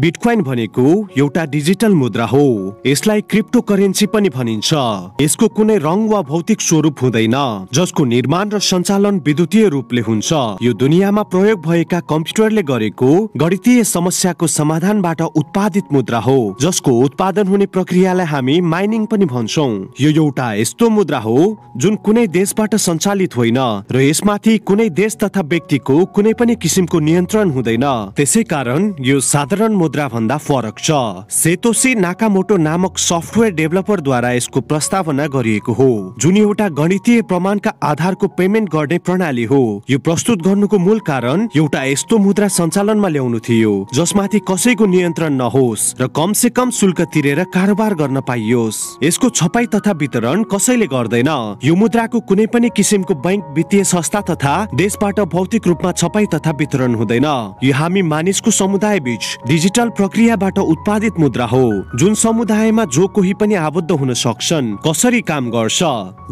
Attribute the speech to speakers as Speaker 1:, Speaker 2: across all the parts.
Speaker 1: bitcoin भनेको एउटा digital मुद्रा हो यसलाई क्रिप्टो करेन्सी पनि भनिन्छ यसको कुनै रङ वा भौतिक स्वरूप हुँदैन जसको निर्माण र सञ्चालन विद्युतीय रूपले हुन्छ यो दुनियाँमा प्रयोग भएका कम्प्युटरले गरेको गणितीय समस्याको समाधानबाट उत्पादित मुद्रा हो जसको उत्पादन हुने प्रक्रियालाई हामी माइनिङ पनि भन्छौ यो एउटा यस्तो मुद्रा हो जुन कुनै देशबाट सञ्चालित होइन र यसमाथि कुनै देश तथा व्यक्तिको कुनै पनि किसिमको नियन्त्रण हुँदैन त्यसै कारण यो साधारण मुद्राभन्दा फरक छ सेतोसी नाकामोटो नामक सफ्टवेयर डेभलपरद्वारा यसको प्रस्तावना गरिएको हो जुन एउटा गणितीय प्रमाणका आधारको पेमेन्ट गर्ने प्रणाली हो यो प्रस्तुत गर्नुको मूल कारण एउटा यस्तो मुद्रा सञ्चालनमा ल्याउनु थियो जसमाथि कसैको नियन्त्रण नहोस् र कम से कम शुल्क तिरेर कारोबार गर्न पाइयोस् यसको छपाई तथा वितरण कसैले गर्दैन यो मुद्राको कुनै पनि किसिमको बैंक वित्तीय संस्था तथा देशबाट भौतिक रूपमा छपाई तथा वितरण हुँदैन यो हामी मानिसको समुदाय बीच डिजिटल डिजिटल प्रक्रियाबाट उत्पादित मुद्रा हो जुन समुदायमा जो कोही पनि आबद्ध हुन सक्छन् कसरी काम गर्छ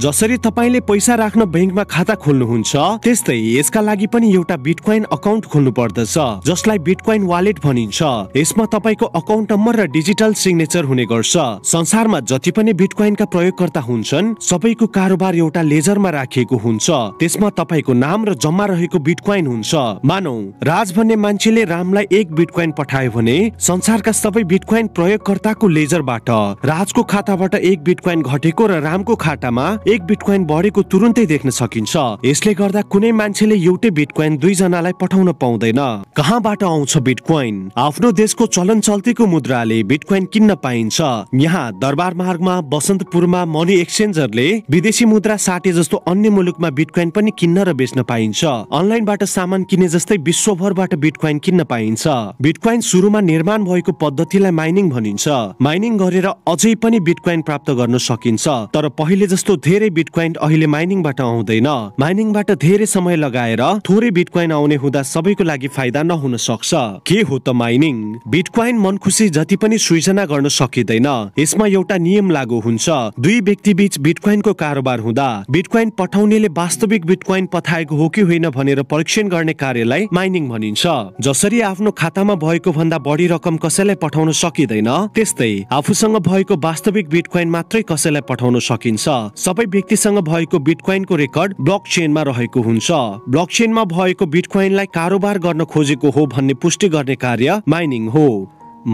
Speaker 1: जसरी तपाईँले पैसा राख्न ब्याङ्कमा खाता खोल्नुहुन्छ त्यस्तै यसका लागि पनि एउटा बिटकोइन अकाउन्ट खोल्नु पर्दछ जसलाई बिटकोइन वालेट भनिन्छ यसमा तपाईँको अकाउन्ट नम्बर र डिजिटल सिग्नेचर हुने गर्छ संसारमा जति पनि बिटकोइनका प्रयोगकर्ता हुन्छन् सबैको कारोबार एउटा लेजरमा राखिएको हुन्छ त्यसमा तपाईँको नाम र जम्मा रहेको बिटकोइन हुन्छ मानौ राज भन्ने मान्छेले रामलाई एक बिटकोइन पठायो भने भने संसारका सबै बिटकोइन प्रयोगकर्ताको लेजरबाट राजको खाताबाट एक बिटकोइन घटेको र रामको खातामा एक बिटकोइन बढेको तुरुन्तै देख्न सकिन्छ यसले गर्दा कुनै मान्छेले एउटै बिटकोइन दुईजनालाई पठाउन पाउँदैन कहाँबाट आउँछ बिटकोइन आफ्नो देशको चलन चल्तीको मुद्राले बिटकोइन किन्न पाइन्छ यहाँ दरबार मार्गमा बसन्तपुरमा मनी एक्सचेन्जरले विदेशी मुद्रा साटे जस्तो अन्य मुलुकमा बिटकोइन पनि किन्न र बेच्न पाइन्छ अनलाइनबाट सामान किने जस्तै विश्वभरबाट बिटकोइन किन्न पाइन्छ बिटकोइन सुरुमा निर्माण भएको पद्धतिलाई माइनिङ भनिन्छ माइनिङ गरेर अझै पनि बिटकोइन प्राप्त गर्न सकिन्छ तर पहिले जस्तो धेरै बिटकोइन अहिले माइनिङबाट आउँदैन माइनिङबाट धेरै समय लगाएर थोरै बिटकोइन आउने हुँदा सबैको लागि फाइदा नहुन सक्छ के हो त माइनिङ बिटकोइन मनखुसी जति पनि सृजना गर्न सकिँदैन यसमा एउटा नियम लागू हुन्छ दुई व्यक्ति बिच बिटकोइनको कारोबार हुँदा बिटकोइन पठाउनेले वास्तविक बिटकोइन पठाएको हो कि होइन भनेर परीक्षण गर्ने कार्यलाई माइनिङ भनिन्छ जसरी आफ्नो खातामा भएको भन्दा बढी रकम कसैलाई पठाउन सकिँदैन त्यस्तै आफूसँग भएको वास्तविक बिटकोइन मात्रै कसैलाई पठाउन सकिन्छ सबै व्यक्तिसँग भएको बिटकोइनको रेकर्ड ब्लक चेनमा रहेको हुन्छ ब्लक चेनमा भएको बिटकोइनलाई कारोबार गर्न खोजेको हो भन्ने पुष्टि गर्ने कार्य माइनिङ हो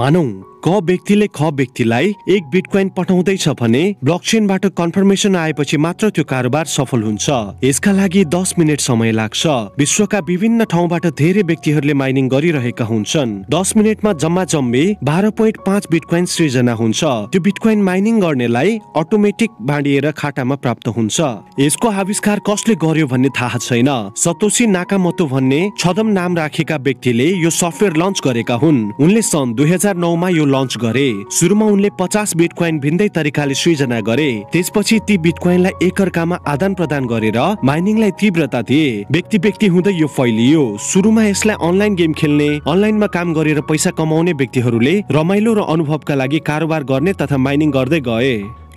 Speaker 1: मानौ क व्यक्तिले ख व्यक्तिलाई एक बिटकोइन पठाउँदैछ भने ब्लकचेनबाट कन्फर्मेसन आएपछि मात्र त्यो कारोबार सफल हुन्छ यसका लागि दस मिनट समय लाग्छ विश्वका विभिन्न ठाउँबाट धेरै व्यक्तिहरूले माइनिङ गरिरहेका हुन्छन् दस मिनटमा जम्मा जम्मी बाह्र पोइन्ट पाँच बिटकोइन सृजना हुन्छ त्यो बिटकोइन माइनिङ गर्नेलाई अटोमेटिक बाँडिएर खातामा प्राप्त हुन्छ यसको आविष्कार कसले गर्यो भन्ने थाहा छैन सतोसी नाकामतो भन्ने छदम नाम राखेका व्यक्तिले यो सफ्टवेयर लन्च गरेका हुन् उनले सन् दुई हजार नौमा यो लन्च गरे सुरुमा उनले पचास बिटक्वाइन भिन्दै तरिकाले सृजना गरे त्यसपछि ती बिटक्वाइनलाई एकअर्कामा आदान प्रदान गरेर माइनिङलाई तीव्रता दिए व्यक्ति व्यक्ति हुँदै यो फैलियो सुरुमा यसलाई अनलाइन गेम खेल्ने अनलाइनमा काम गरेर पैसा कमाउने व्यक्तिहरूले रमाइलो र अनुभवका लागि कारोबार गर्ने तथा माइनिङ गर्दै गए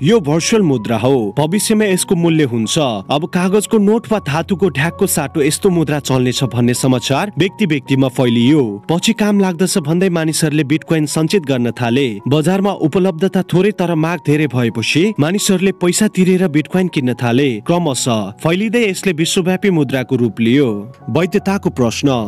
Speaker 1: यो भर्चुअल मुद्रा हो भविष्यमा यसको मूल्य हुन्छ अब कागजको नोट वा धातुको ढ्याकको साटो यस्तो मुद्रा चल्नेछ भन्ने समाचार व्यक्ति व्यक्तिमा फैलियो पछि काम लाग्दछ भन्दै मानिसहरूले बिटकोइन सञ्चित गर्न थाले बजारमा उपलब्धता थोरै तर माग धेरै भएपछि मानिसहरूले पैसा तिरेर बिटकोइन किन्न थाले क्रमशः फैलिँदै यसले विश्वव्यापी मुद्राको रूप लियो वैधताको प्रश्न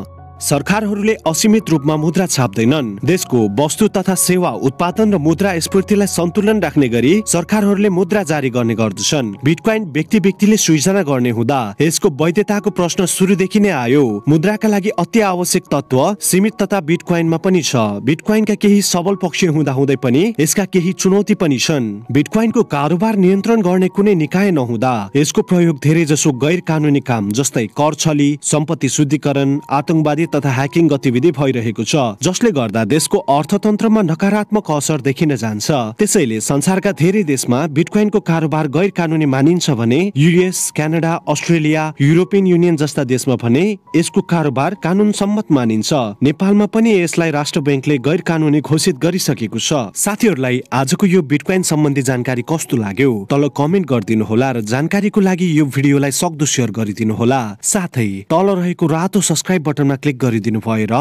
Speaker 1: सरकारहरूले असीमित रूपमा मुद्रा छाप्दैनन् देशको वस्तु तथा सेवा उत्पादन र मुद्रा स्फूर्तिलाई सन्तुलन राख्ने गरी सरकारहरूले मुद्रा जारी गर्ने गर्दछन् बिटकोइन व्यक्ति व्यक्तिले सृजना गर्ने हुँदा यसको वैधताको प्रश्न सुरुदेखि नै आयो मुद्राका लागि अति आवश्यक तत्व सीमित तथा बिटकोइनमा पनि छ बिटकोइनका केही सबल पक्ष हुँदा हुँदै पनि यसका केही चुनौती पनि छन् बिटकोइनको कारोबार नियन्त्रण गर्ने कुनै निकाय नहुँदा यसको प्रयोग धेरै जसो गैर कानुनी काम जस्तै कर छली सम्पत्ति शुद्धिकरण आतंकवादी तथा ह्याकिङ गतिविधि भइरहेको छ जसले गर्दा देशको अर्थतन्त्रमा नकारात्मक असर देखिन जान्छ त्यसैले संसारका धेरै देशमा बिटकोइनको कारोबार गैर कानुनी मानिन्छ भने US Canada Australia European Union जस्ता देशमा भने यसको कारोबार कानुन सम्मत मानिन्छ नेपालमा पनि यसलाई राष्ट्र ब्याङ्कले गैर कानुनी घोषित गरिसकेको छ साथीहरूलाई आजको यो बिटकोइन सम्बन्धी जानकारी कस्तो लाग्यो तल कमेन्ट होला र जानकारीको लागि यो भिडियोलाई सक्दो सेयर होला साथै तल रहेको रातो सब्सक्राइब बटनमा क्लिक गरिदिनु भएर